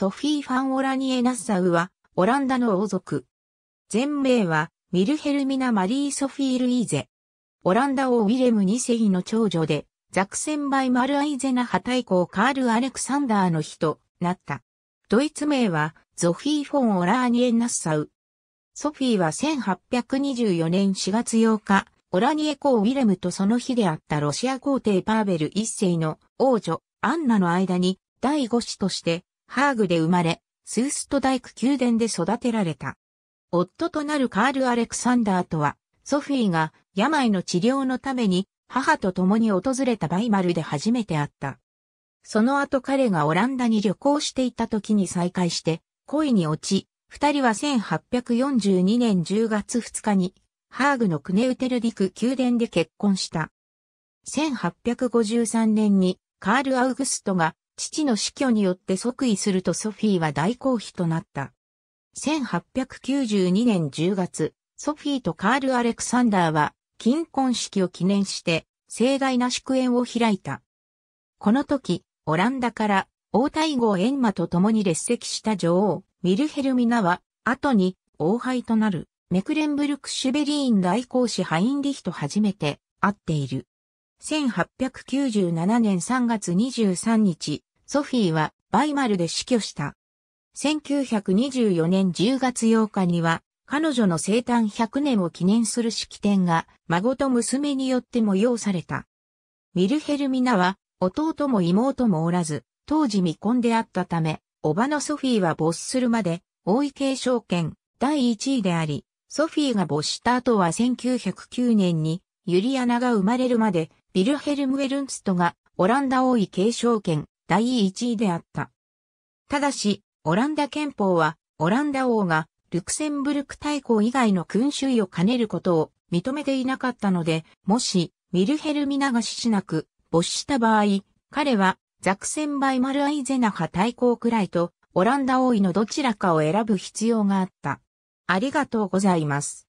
ソフィー・ファン・オラニエ・ナッサウは、オランダの王族。全名は、ミルヘルミナ・マリー・ソフィー・ルイーゼ。オランダ王ウィレム2世の長女で、ザクセンバイ・マルアイゼナ派対抗カール・アレクサンダーの日となった。ドイツ名は、ゾフィー・フォン・オラーニエ・ナッサウ。ソフィーは1824年4月8日、オラニエ公ウィレムとその日であったロシア皇帝パーベル一世の王女、アンナの間に、第五子として、ハーグで生まれ、スースト大工宮殿で育てられた。夫となるカール・アレクサンダーとは、ソフィーが病の治療のために母と共に訪れたバイマルで初めて会った。その後彼がオランダに旅行していた時に再会して、恋に落ち、二人は1842年10月2日に、ハーグのクネウテルディク宮殿で結婚した。1853年にカール・アウグストが父の死去によって即位するとソフィーは大公妃となった。1892年10月、ソフィーとカール・アレクサンダーは、金婚式を記念して、盛大な祝宴を開いた。この時、オランダから、王太后エンマと共に列席した女王、ミルヘルミナは、後に、王廃となる、メクレンブルク・シュベリーン大公使ハインリヒと初めて、会っている。1897年3月23日、ソフィーはバイマルで死去した。1924年10月8日には、彼女の生誕100年を記念する式典が、孫と娘によって催された。ウィルヘルミナは、弟も妹もおらず、当時未婚であったため、おばのソフィーは没するまで、王位継承権第1位であり、ソフィーが没した後は1909年に、ユリアナが生まれるまで、ビルヘルム・ウェルンストがオランダ王位継承権第1位であった。ただし、オランダ憲法は、オランダ王が、ルクセンブルク大公以外の君主位を兼ねることを認めていなかったので、もし、ミルヘルミナが死しなく、没した場合、彼は、ザクセンバイマルアイゼナ派対抗くらいと、オランダ王位のどちらかを選ぶ必要があった。ありがとうございます。